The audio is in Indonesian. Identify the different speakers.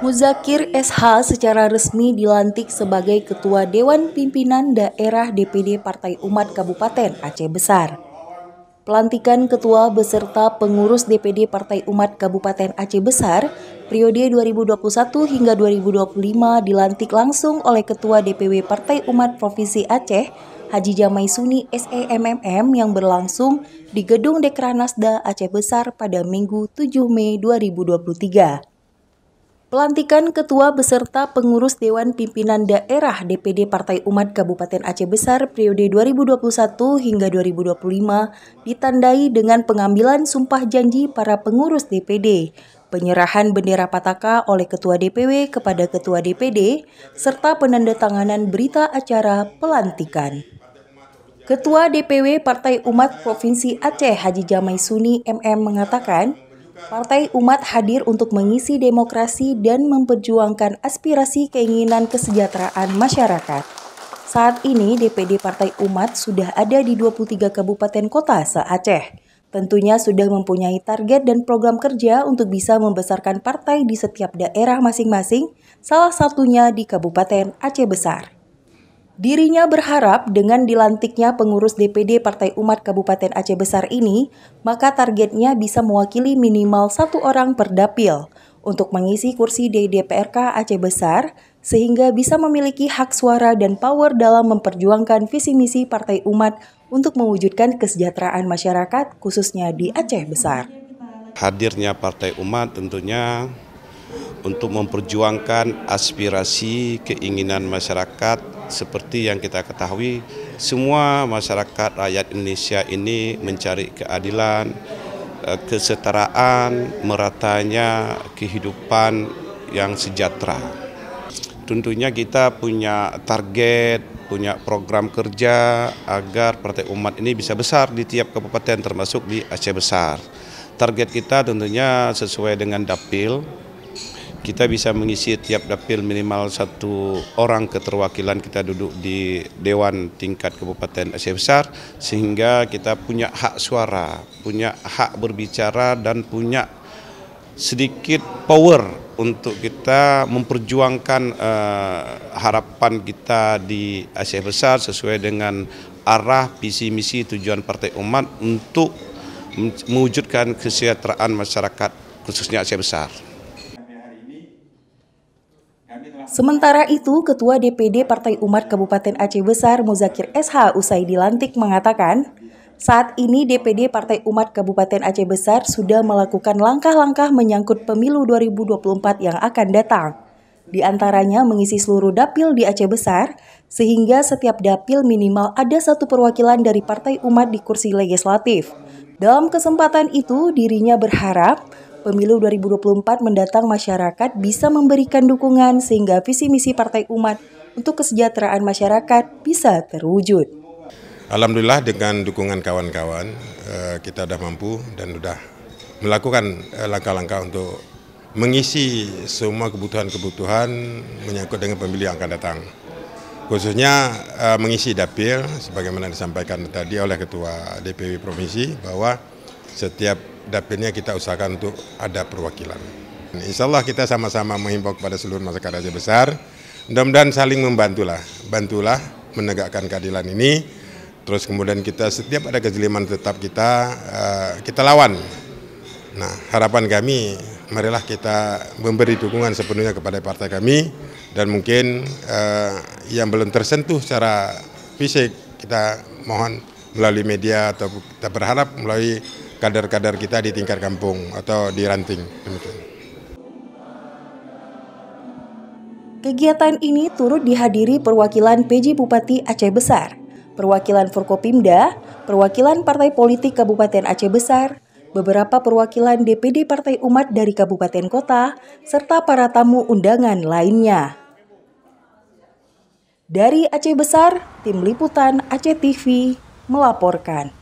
Speaker 1: Muzakir SH secara resmi dilantik sebagai Ketua Dewan Pimpinan Daerah DPD Partai Umat Kabupaten Aceh Besar. Pelantikan Ketua beserta pengurus DPD Partai Umat Kabupaten Aceh Besar periode 2021 hingga 2025 dilantik langsung oleh Ketua DPW Partai Umat Provinsi Aceh Haji Jamai Suni SEMMM yang berlangsung di Gedung Dekranasda Aceh Besar pada Minggu 7 Mei 2023. Pelantikan Ketua beserta Pengurus Dewan Pimpinan Daerah DPD Partai Umat Kabupaten Aceh Besar periode 2021 hingga 2025 ditandai dengan pengambilan sumpah janji para pengurus DPD, penyerahan bendera Pataka oleh Ketua DPW kepada Ketua DPD, serta penandatanganan berita acara pelantikan. Ketua DPW Partai Umat Provinsi Aceh Haji Jamai Suni MM mengatakan, Partai Umat hadir untuk mengisi demokrasi dan memperjuangkan aspirasi keinginan kesejahteraan masyarakat. Saat ini DPD Partai Umat sudah ada di 23 kabupaten kota se-Aceh. Tentunya sudah mempunyai target dan program kerja untuk bisa membesarkan partai di setiap daerah masing-masing, salah satunya di Kabupaten Aceh Besar. Dirinya berharap dengan dilantiknya pengurus DPD Partai Umat Kabupaten Aceh Besar ini, maka targetnya bisa mewakili minimal satu orang per dapil untuk mengisi kursi di DPRK Aceh Besar, sehingga bisa memiliki hak suara dan power dalam memperjuangkan visi misi Partai Umat untuk mewujudkan kesejahteraan masyarakat, khususnya di Aceh Besar.
Speaker 2: Hadirnya Partai Umat tentunya untuk memperjuangkan aspirasi keinginan masyarakat seperti yang kita ketahui, semua masyarakat rakyat Indonesia ini mencari keadilan, eh, kesetaraan, meratanya kehidupan yang sejahtera. Tentunya kita punya target, punya program kerja agar Partai Umat ini bisa besar di tiap kabupaten termasuk di Aceh Besar. Target kita tentunya sesuai dengan dapil, kita bisa mengisi tiap dapil minimal satu orang keterwakilan kita duduk di dewan tingkat kabupaten Aceh Besar sehingga kita punya hak suara, punya hak berbicara dan punya sedikit power untuk kita memperjuangkan uh, harapan kita di Aceh Besar sesuai dengan arah visi misi tujuan Partai Umat untuk mewujudkan kesejahteraan masyarakat khususnya Aceh Besar.
Speaker 1: Sementara itu, Ketua DPD Partai Umat Kabupaten Aceh Besar Muzakir SH usai dilantik mengatakan, saat ini DPD Partai Umat Kabupaten Aceh Besar sudah melakukan langkah-langkah menyangkut pemilu 2024 yang akan datang. Di antaranya mengisi seluruh dapil di Aceh Besar, sehingga setiap dapil minimal ada satu perwakilan dari Partai Umat di kursi legislatif. Dalam kesempatan itu, dirinya berharap Pemilu 2024 mendatang masyarakat bisa memberikan dukungan sehingga visi misi Partai Umat untuk kesejahteraan masyarakat bisa terwujud.
Speaker 3: Alhamdulillah dengan dukungan kawan-kawan eh, kita sudah mampu dan sudah melakukan eh, langkah-langkah untuk mengisi semua kebutuhan-kebutuhan menyangkut dengan pemilih yang akan datang. Khususnya eh, mengisi dapil sebagaimana disampaikan tadi oleh Ketua DPW Provinsi bahwa setiap dapilnya kita usahakan untuk ada perwakilan. Insya Allah kita sama-sama menghimbau kepada seluruh masyarakat Aceh Besar, mudah-mudahan saling membantulah, bantulah menegakkan keadilan ini, terus kemudian kita setiap ada kezaliman tetap kita, eh, kita lawan. Nah harapan kami, marilah kita memberi dukungan sepenuhnya kepada partai kami, dan mungkin eh, yang belum tersentuh secara fisik, kita mohon melalui media atau kita berharap melalui kader-kader kita di tingkat kampung atau di ranting. Demikian.
Speaker 1: Kegiatan ini turut dihadiri perwakilan PJ Bupati Aceh Besar, perwakilan Forkopimda, perwakilan Partai Politik Kabupaten Aceh Besar, beberapa perwakilan DPD Partai Umat dari Kabupaten Kota, serta para tamu undangan lainnya. Dari Aceh Besar, Tim Liputan Aceh TV melaporkan.